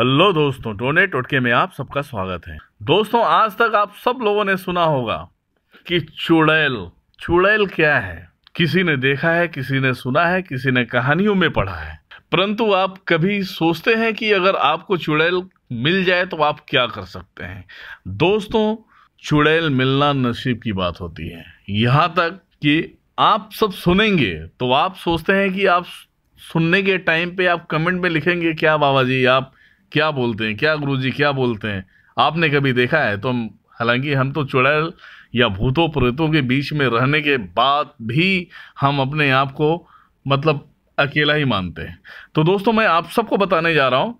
hello दोस्तों टोने टोटके में आप सबका स्वागत है दोस्तों आज तक आप सब लोगों ने सुना होगा कि चुड़ैल चुड़ैल क्या है किसी ने देखा है किसी ने सुना है किसी ने कहानियों में पढ़ा है परंतु आप कभी सोचते हैं कि अगर आपको चुड़ैल मिल जाए तो आप क्या कर सकते हैं दोस्तों चुड़ैल मिलना नसीब की बात होती है यहाँ तक कि आप सब सुनेंगे तो आप सोचते हैं कि आप सुनने के टाइम पे आप कमेंट में लिखेंगे क्या बाबा जी आप क्या बोलते हैं क्या गुरु जी क्या बोलते हैं आपने कभी देखा है तो हम हालांकि हम तो चुड़ैल या भूतों प्रेतों के बीच में रहने के बाद भी हम अपने आप को मतलब अकेला ही मानते हैं तो दोस्तों मैं आप सबको बताने जा रहा हूँ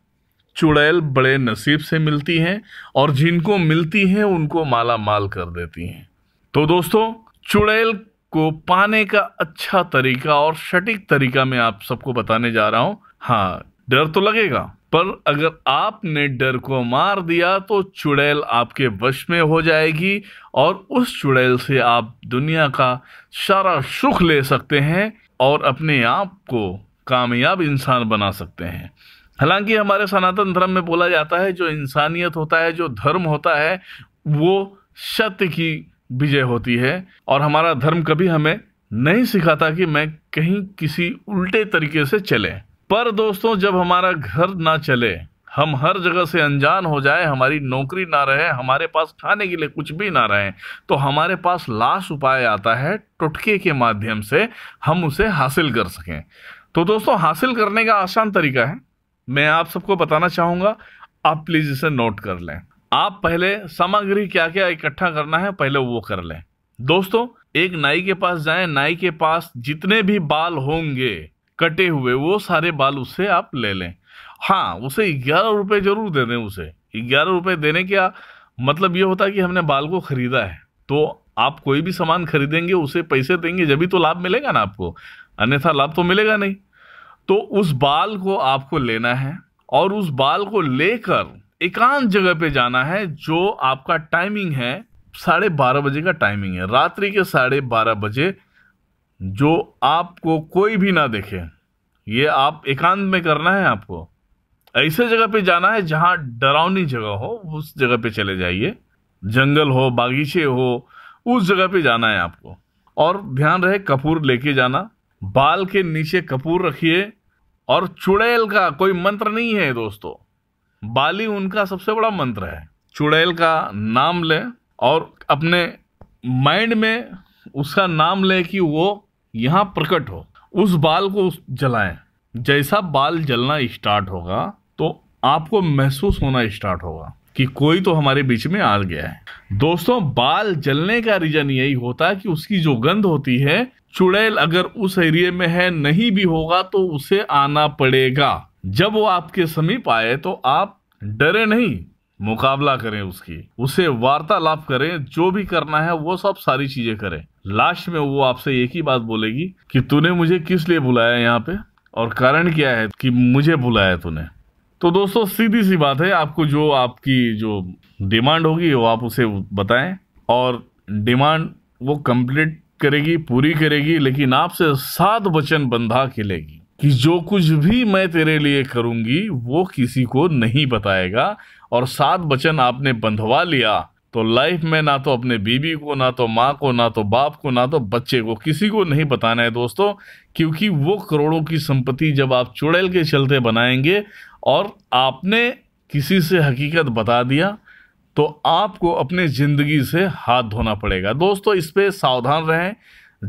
चुड़ैल बड़े नसीब से मिलती हैं और जिनको मिलती हैं उनको माला माल कर देती हैं तो दोस्तों चुड़ैल को पाने का अच्छा तरीका और सटीक तरीका मैं आप सबको बताने जा रहा हूँ हाँ डर तो लगेगा पर अगर आपने डर को मार दिया तो चुड़ैल आपके वश में हो जाएगी और उस चुड़ैल से आप दुनिया का सारा सुख ले सकते हैं और अपने आप को कामयाब इंसान बना सकते हैं हालांकि हमारे सनातन धर्म में बोला जाता है जो इंसानियत होता है जो धर्म होता है वो सत्य की विजय होती है और हमारा धर्म कभी हमें नहीं सिखाता कि मैं कहीं किसी उल्टे तरीके से चलें पर दोस्तों जब हमारा घर ना चले हम हर जगह से अनजान हो जाए हमारी नौकरी ना रहे हमारे पास खाने के लिए कुछ भी ना रहे तो हमारे पास लास्ट उपाय आता है टुटके के माध्यम से हम उसे हासिल कर सकें तो दोस्तों हासिल करने का आसान तरीका है मैं आप सबको बताना चाहूँगा आप प्लीज़ इसे नोट कर लें आप पहले सामग्री क्या क्या इकट्ठा करना है पहले वो कर लें दोस्तों एक नाई के पास जाएं नाई के पास जितने भी बाल होंगे कटे हुए वो सारे बाल उससे आप ले लें हाँ उसे ग्यारह रुपये जरूर दे दें उसे ग्यारह रुपये देने क्या मतलब ये होता है कि हमने बाल को खरीदा है तो आप कोई भी सामान खरीदेंगे उसे पैसे देंगे जब तो लाभ मिलेगा ना आपको अन्यथा लाभ तो मिलेगा नहीं तो उस बाल को आपको लेना है और उस बाल को लेकर एकांत जगह पे जाना है जो आपका टाइमिंग है साढ़े बारह बजे का टाइमिंग है रात्रि के साढ़े बारह बजे जो आपको कोई भी ना देखे ये आप एकांत में करना है आपको ऐसे जगह पे जाना है जहाँ डरावनी जगह हो उस जगह पे चले जाइए जंगल हो बागीचे हो उस जगह पे जाना है आपको और ध्यान रहे कपूर लेके जाना बाल के नीचे कपूर रखिए और चुड़ैल का कोई मंत्र नहीं है दोस्तों बाली उनका सबसे बड़ा मंत्र है चुड़ैल का नाम लें और अपने माइंड में उसका नाम लें कि वो यहाँ प्रकट हो उस बाल को जलाएं जैसा बाल जलना स्टार्ट होगा तो आपको महसूस होना स्टार्ट होगा कि कोई तो हमारे बीच में आ गया है दोस्तों बाल जलने का रीजन यही होता है कि उसकी जो गंध होती है चुड़ैल अगर उस एरिए में है नहीं भी होगा तो उसे आना पड़ेगा जब वो आपके समीप आए तो आप डरे नहीं मुकाबला करें उसकी उसे वार्तालाप करें जो भी करना है वो सब सारी चीजें करें लास्ट में वो आपसे एक ही बात बोलेगी कि तूने मुझे किस लिए बुलाया यहाँ पे और कारण क्या है कि मुझे बुलाया तूने तो दोस्तों सीधी सी बात है आपको जो आपकी जो डिमांड होगी वो आप उसे बताएं और डिमांड वो कंप्लीट करेगी पूरी करेगी लेकिन आपसे सात वचन बंधा के लेगी कि जो कुछ भी मैं तेरे लिए करूंगी वो किसी को नहीं बताएगा और सात वचन आपने बंधवा लिया तो लाइफ में ना तो अपने बीबी को ना तो माँ को ना तो बाप को ना तो बच्चे को किसी को नहीं बताना है दोस्तों क्योंकि वो करोड़ों की संपत्ति जब आप चुड़ैल के चलते बनाएंगे और आपने किसी से हकीकत बता दिया तो आपको अपने ज़िंदगी से हाथ धोना पड़ेगा दोस्तों इस पर सावधान रहें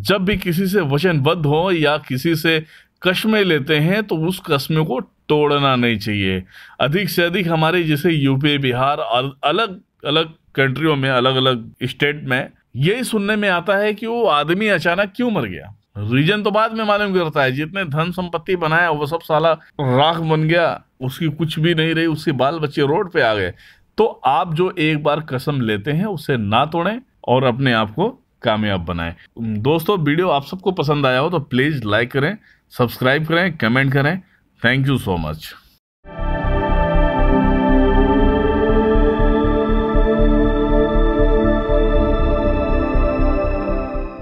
जब भी किसी से वचनबद्ध हो या किसी से कस्मे लेते हैं तो उस कस्मे को तोड़ना नहीं चाहिए अधिक से अधिक हमारे जैसे यूपी बिहार अलग अलग कंट्रियों में अलग अलग स्टेट में यही सुनने में आता है कि वो आदमी अचानक क्यों मर गया रीजन तो बाद में मालूम करता है जितने धन संपत्ति बनाया वो सब साला राख बन गया उसकी कुछ भी नहीं रही उसके बाल बच्चे रोड पे आ गए तो आप जो एक बार कसम लेते हैं उसे ना तोड़ें और अपने आप को कामयाब बनाएं दोस्तों वीडियो आप सबको पसंद आया हो तो प्लीज़ लाइक करें सब्सक्राइब करें कमेंट करें थैंक यू सो मच